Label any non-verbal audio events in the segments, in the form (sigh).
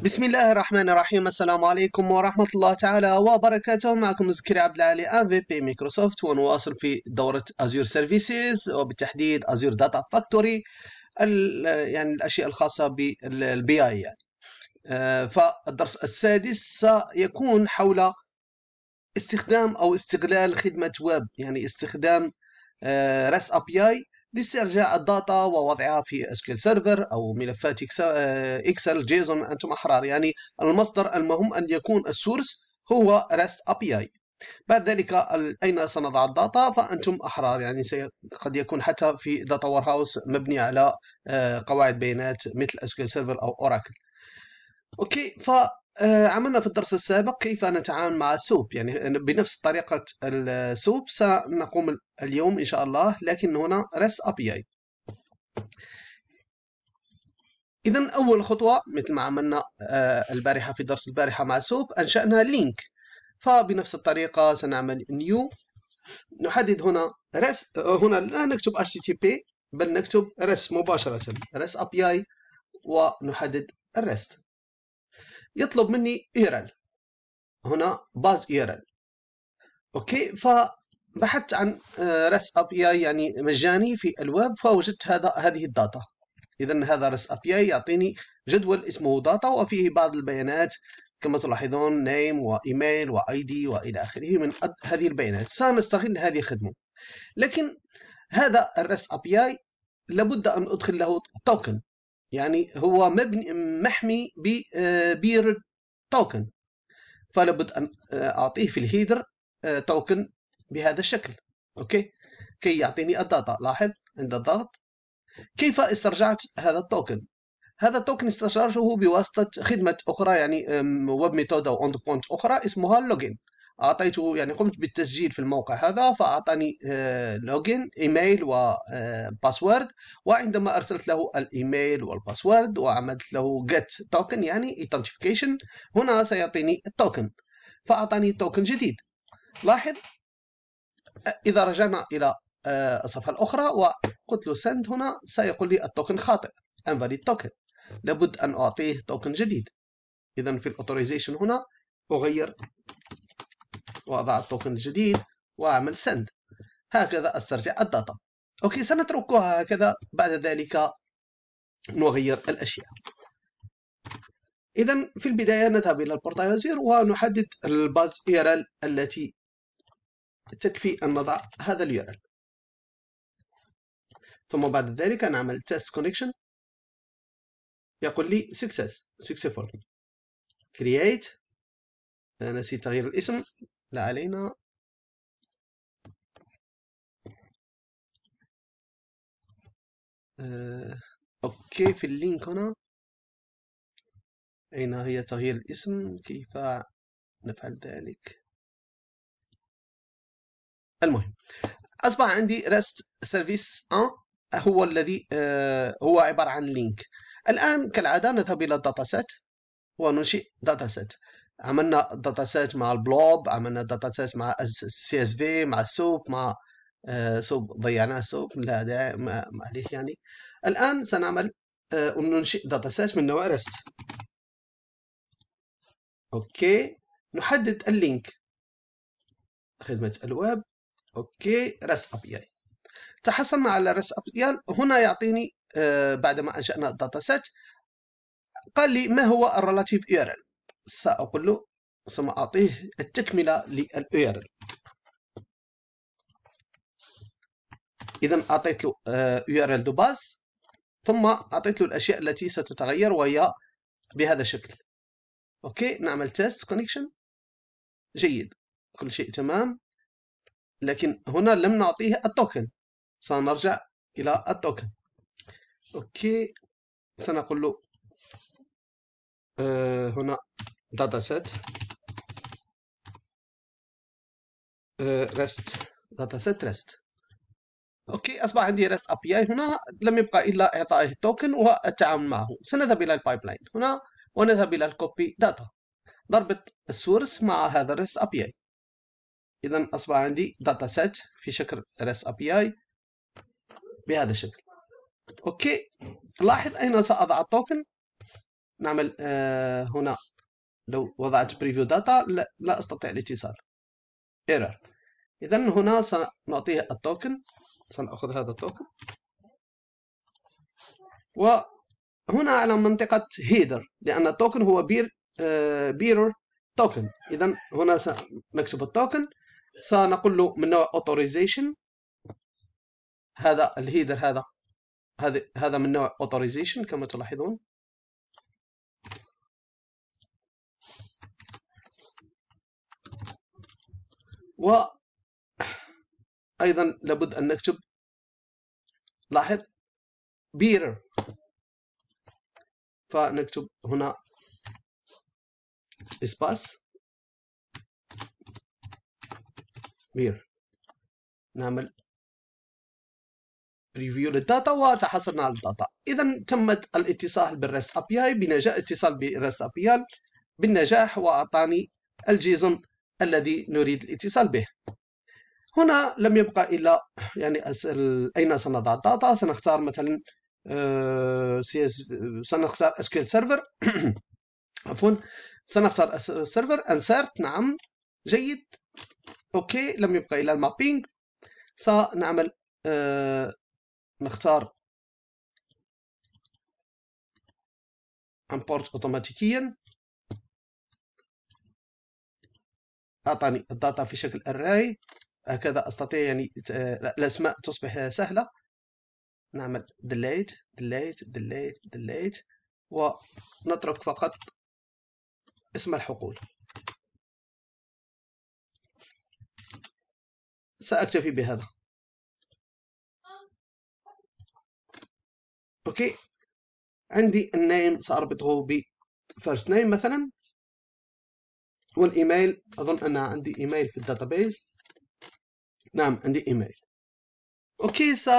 بسم الله الرحمن الرحيم السلام عليكم ورحمة الله تعالى وبركاته معكم زكريا عبد العالي ام في بي مايكروسوفت ونواصل في دورة ازور سيرفيسز وبالتحديد ازور داتا فاكتوري يعني الاشياء الخاصة بالبي اي يعني فالدرس السادس سيكون حول استخدام او استغلال خدمة ويب يعني استخدام ريست ابي اي لاسترجاع الداتا ووضعها في اسكيل سيرفر او ملفات آه، اكسل جيزون انتم احرار يعني المصدر المهم ان يكون السورس هو ريست ابي اي بعد ذلك اين سنضع الداتا فانتم احرار يعني قد يكون حتى في داتا وير هاوس مبني على آه، قواعد بيانات مثل اسكيل سيرفر او اوراكل اوكي ف آه، عملنا في الدرس السابق كيف نتعامل مع السوب يعني بنفس طريقة السوب سنقوم اليوم إن شاء الله لكن هنا REST API إذا أول خطوة مثل ما عملنا آه، البارحة في درس البارحة مع سوب أنشأنا لينك فبنفس الطريقة سنعمل نيو نحدد هنا رس آه، هنا لا نكتب HTTP بل نكتب REST مباشرة REST API ونحدد الريست يطلب مني ايرل هنا باز ايرل اوكي فبحثت عن آه، ريست ابي اي يعني مجاني في الويب فوجدت هذا هذه الداتا اذا هذا ريست ابي اي يعطيني جدول اسمه داتا وفيه بعض البيانات كما تلاحظون نيم وايميل واي دي والى اخره من هذه البيانات سنستغل هذه الخدمه لكن هذا الريست ابي اي لابد ان ادخل له توكن يعني هو مبني محمي ببير آه، توكن فلابد ان آه، اعطيه في الهيدر آه، توكن بهذا الشكل اوكي كي يعطيني الداتا لاحظ عند الضغط كيف استرجعت هذا التوكن هذا التوكن استرجعته بواسطه خدمه اخرى يعني ويب ميثود او اند بوينت اخرى اسمها لوجين اعطيته يعني قمت بالتسجيل في الموقع هذا فاعطاني آه، لوجين ايميل وباسورد آه، وعندما ارسلت له الايميل والباسورد وعملت له جيت توكن يعني ايدنتيفيكيشن هنا سيعطيني التوكن فاعطاني توكن جديد لاحظ اذا رجعنا الى آه، الصفحه الاخرى وقلت له سند هنا سيقول لي التوكن خاطئ invalid token لابد ان اعطيه توكن جديد اذا في الاوثورايزيشن هنا اغير وأضع التوكن الجديد وأعمل سند هكذا أسترجع الداتا أوكي سنتركها هكذا بعد ذلك نغير الأشياء إذا في البداية نذهب إلى البورتايزير ونحدد الباز URL التي تكفي أن نضع هذا URL ثم بعد ذلك نعمل تيست كونكشن يقول لي success successful create نسيت تغيير الاسم لا علينا آه. اوكي في اللينك هنا اين هي تغيير الاسم كيف نفعل ذلك المهم اصبح عندي رست سيرفيس 1 هو الذي آه هو عباره عن لينك الان كالعاده نذهب الى الداتا سيت وننشئ داتا سيت عملنا سيت مع البلوب عملنا سيت مع السي اس في مع السوب مع آه سوب ضيعناه سوب لا داعي ما, عليه يعني الآن سنعمل اه، وننشئ ننشئ داتاسات من نوع رست أوكي نحدد اللينك خدمة الويب أوكي رست اب يعني. تحصلنا على اب أبي هنا يعطيني اه، بعدما أنشأنا الداتاسات قال لي ما هو الريلاتيف URL سأقول له سأعطيه التكملة للURL إذا أعطيت له URL آه، دو باز ثم أعطيت له الأشياء التي ستتغير وهي بهذا الشكل أوكي نعمل تيست كونكشن جيد كل شيء تمام لكن هنا لم نعطيه التوكن سنرجع إلى التوكن أوكي سنقول له أه، هنا داتا سيت ريست داتا سيت ريست اوكي اصبح عندي ريست اي اي هنا لم يبقى الا اعطائه التوكن والتعامل معه سنذهب الى البايب لاين هنا ونذهب الى الكوبي داتا ضربة السورس مع هذا الريست اي اي اذا اصبح عندي داتا سيت في شكل ريست اي اي بهذا الشكل اوكي لاحظ اين ساضع التوكن نعمل آه هنا لو وضعت بريفيو داتا لا, لا أستطيع الاتصال ايرور إذا هنا سنعطيه التوكن سنأخذ هذا التوكن وهنا على منطقة هيدر لأن التوكن هو بير آه بيرر توكن إذا هنا سنكتب التوكن سنقول له من نوع authorization هذا الهيدر هذا هذا من نوع authorization كما تلاحظون و ايضا لابد أن نكتب لاحظ بير فنكتب هنا إسباس بير نعمل ريفيو للداتا وتحصلنا على الداتا اذا تمت الاتصال بالريس ابي اي بنجاح اتصال بالريس ابي اي بالنجاح واعطاني الجيزون الذي نريد الاتصال به هنا لم يبقى إلا يعني أسأل أين سنضع الداتا سنختار مثلا آه، سي اس سنختار اس كيو سيرفر (coughs) عفوا سنختار سيرفر انسرت نعم جيد اوكي لم يبقى الا المابينج سنعمل آه، نختار امبورت اوتوماتيكيا أعطاني الداتا في شكل أراي هكذا أستطيع يعني آه، الأسماء تصبح سهلة نعمل delete delete delete delete ونترك فقط اسم الحقول سأكتفي بهذا أوكي عندي النيم سأربطه ب first name مثلا والايميل اظن ان عندي ايميل في الداتابيز نعم عندي ايميل اوكي س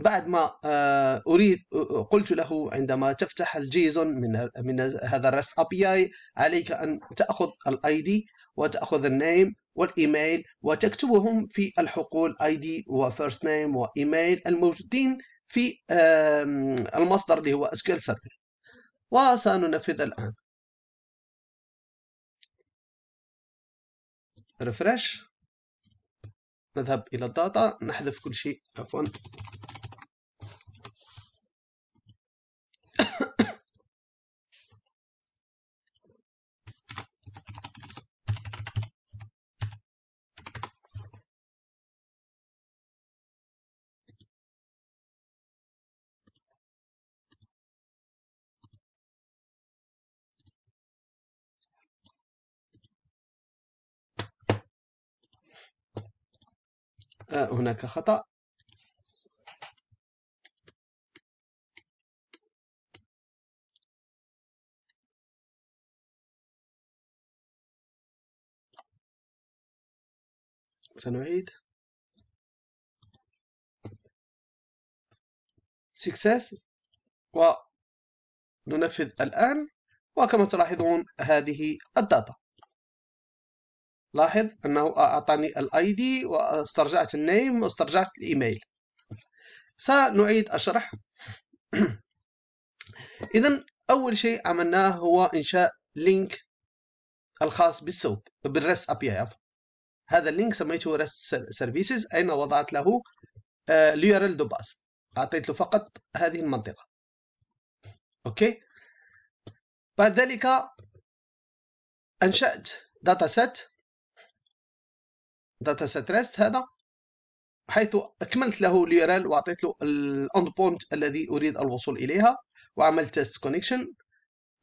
بعد ما آه، اريد قلت له عندما تفتح الجيزون من من هذا الرست ابي اي عليك ان تاخذ الاي دي وتاخذ النيم والايميل وتكتبهم في الحقول اي دي وفيرست نيم وايميل الموجودين في المصدر اللي هو اسكيل سيرفر وسننفذ الان ريفرش نذهب إلى الداتا نحذف كل شيء عفوا آه، هناك خطأ سنعيد سكسس وننفذ الآن وكما تلاحظون هذه الداتا لاحظ انه اعطاني الاي دي واسترجعت النيم واسترجعت الايميل سنعيد الشرح (clears throat) اذا اول شيء عملناه هو انشاء لينك الخاص بالسوب بالريست اي هذا اللينك سميته ريس سيرفيسز اين وضعت له اليورل آه، دوت باس اعطيت له فقط هذه المنطقه اوكي بعد ذلك انشات داتا سيت داتا سيت ريست هذا حيث اكملت له اليورال واعطيت له الاند بوينت الذي اريد الوصول اليها وعملت تيست كونكشن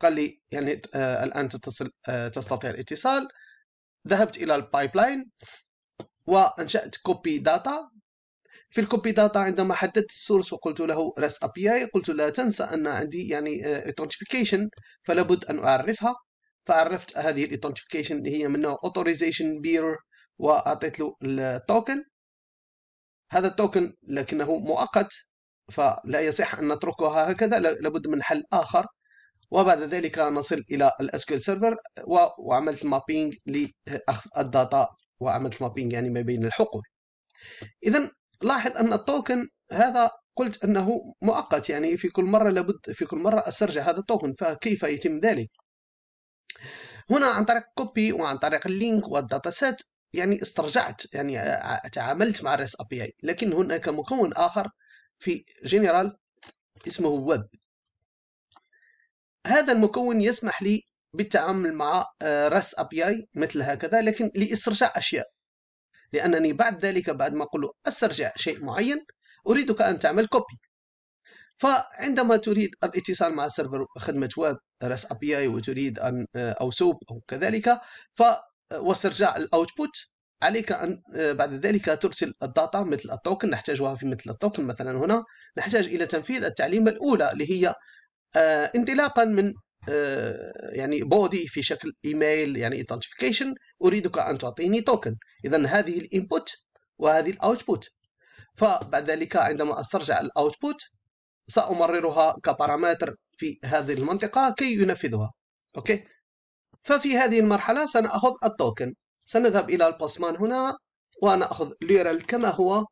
قال لي يعني آه الان تتصل آه تستطيع الاتصال ذهبت الى لاين وانشات كوبي داتا في الكوبي داتا عندما حددت السورس وقلت له ريس اي بي اي قلت لا تنسى ان عندي يعني ايثنتيفيكيشن آه، فلابد ان اعرفها فعرفت هذه الايثنتيفيكيشن هي من نوع authorization bearer واعطيت له التوكن هذا التوكن لكنه مؤقت فلا يصح ان نتركها هكذا لابد من حل اخر وبعد ذلك نصل الى الاسكيل سيرفر وعملت مابينج لاخذ الداتا وعملت مابينج يعني ما بين الحقول اذا لاحظ ان التوكن هذا قلت انه مؤقت يعني في كل مره لابد في كل مره استرجع هذا التوكن فكيف يتم ذلك هنا عن طريق كوبي وعن طريق اللينك والداتا سيت يعني استرجعت يعني تعاملت مع الريس ابي اي لكن هناك مكون اخر في جنرال اسمه ويب هذا المكون يسمح لي بالتعامل مع راس ابي اي مثل هكذا لكن لاسترجاع اشياء لانني بعد ذلك بعد ما اقول استرجع شيء معين اريدك ان تعمل كوبي فعندما تريد الاتصال مع سيرفر خدمه ويب راس ابي اي وتريد ان او سوب او كذلك ف واسترجاع الاوتبوت عليك ان آه، بعد ذلك ترسل الداتا مثل التوكن نحتاجها في مثل التوكن مثلا هنا نحتاج الى تنفيذ التعليمه الاولى اللي هي آه، انطلاقا من آه، يعني بودي في شكل ايميل يعني ايدنتيفيكيشن اريدك ان تعطيني توكن اذا هذه الانبوت وهذه الاوتبوت فبعد ذلك عندما استرجع الاوتبوت سامررها كبارامتر في هذه المنطقه كي ينفذها اوكي ففي هذه المرحلة سنأخذ التوكن سنذهب إلى البصمان هنا ونأخذ ليرل كما هو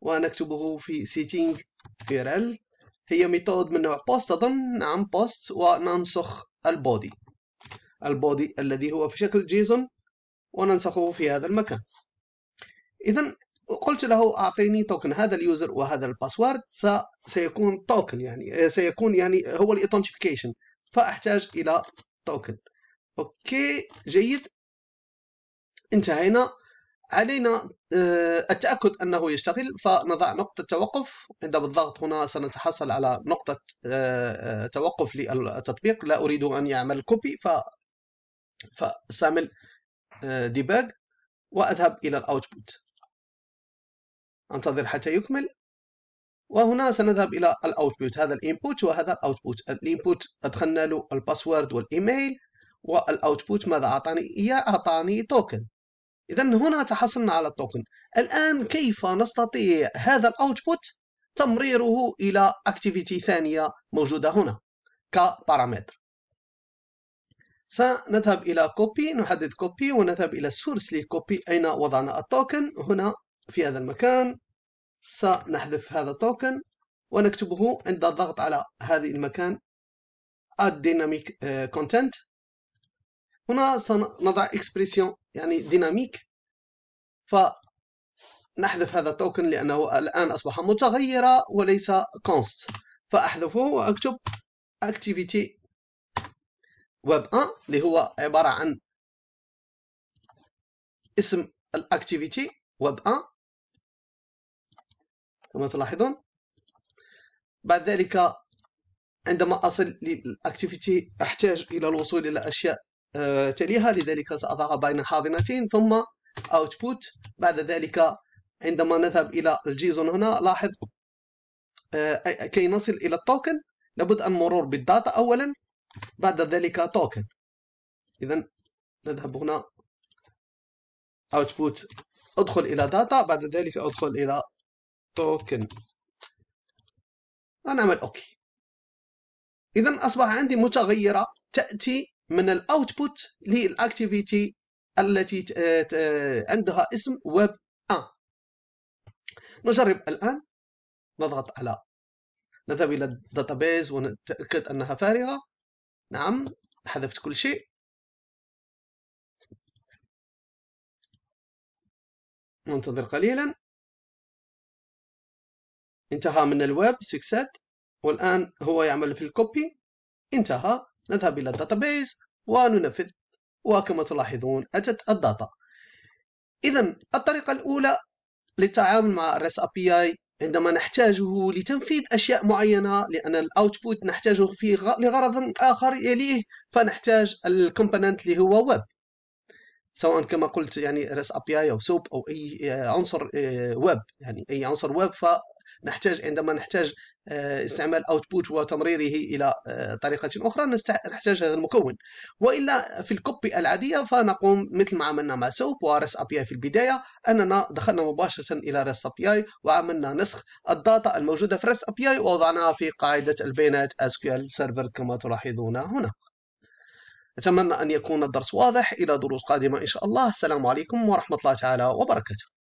ونكتبه في سيتينج ليرل هي ميثود من نوع بوست أظن نعم بوست وننسخ البودي البودي الذي هو في شكل جيزون وننسخه في هذا المكان إذا قلت له أعطيني توكن هذا اليوزر وهذا الباسورد سيكون توكن يعني سيكون يعني هو الاثنتيفيكيشن فأحتاج إلى توكن اوكي جيد انتهينا علينا آه، التأكد أنه يشتغل فنضع نقطة توقف عندما الضغط هنا سنتحصل على نقطة آه، آه، توقف للتطبيق لا أريد أن يعمل كوبي ف فسامل ديباج وأذهب إلى الأوتبوت أنتظر حتى يكمل وهنا سنذهب إلى الأوتبوت هذا الإنبوت وهذا الأوتبوت الإنبوت أدخلنا له الباسورد والإيميل والاوتبوت ماذا اعطاني يا اعطاني توكن اذا هنا تحصلنا على التوكن الان كيف نستطيع هذا الاوتبوت تمريره الى اكتيفيتي ثانيه موجوده هنا كبارامتر سنذهب الى كوبي نحدد كوبي ونذهب الى السورس للكوبي اين وضعنا التوكن هنا في هذا المكان سنحذف هذا التوكن ونكتبه عند الضغط على هذه المكان add dynamic آه، content هنا سنضع expression يعني ديناميك فنحذف هذا التوكن لأنه الآن أصبح متغيرة وليس const فأحذفه وأكتب activity web 1 اللي هو عبارة عن اسم الاكتيفيتي ويب 1 كما تلاحظون بعد ذلك عندما أصل للأكتيفيتي أحتاج إلى الوصول إلى أشياء آه، تليها لذلك سأضعها بين حاضنتين ثم output بعد ذلك عندما نذهب إلى الجيزون هنا لاحظ آه، كي نصل إلى التوكن لابد أن مرور بالداتا أولا بعد ذلك توكن إذا نذهب هنا output أدخل إلى داتا بعد ذلك أدخل إلى توكن ونعمل أوكي إذا أصبح عندي متغيرة تأتي من الاوتبوت للاكتيفيتي التي آه، آه، عندها اسم ويب 1 نجرب الان نضغط على نذهب الى الداتابيز ونتاكد انها فارغه نعم حذفت كل شيء ننتظر قليلا انتهى من الويب سكسات والان هو يعمل في الكوبي انتهى نذهب إلى الداتابيز وننفذ وكما تلاحظون أتت الداتا إذا الطريقة الأولى للتعامل مع REST API آي عندما نحتاجه لتنفيذ أشياء معينة لأن الأوتبوت نحتاجه في لغرض آخر يليه فنحتاج الكومبوننت اللي هو ويب سواء كما قلت يعني REST API آي أو سوب أو أي عنصر آه، ويب يعني أي عنصر ويب نحتاج عندما نحتاج آه، استعمال اوتبوت وتمريره الى آه، طريقه اخرى نحتاج هذا المكون والا في الكوبي العاديه فنقوم مثل ما عملنا مع سوب وريست ابي اي في البدايه اننا دخلنا مباشره الى ريست ابي اي وعملنا نسخ الداتا الموجوده في ريست ابي اي ووضعناها في قاعده البيانات اس سيرفر كما تلاحظون هنا أتمنى أن يكون الدرس واضح إلى دروس قادمة إن شاء الله السلام عليكم ورحمة الله تعالى وبركاته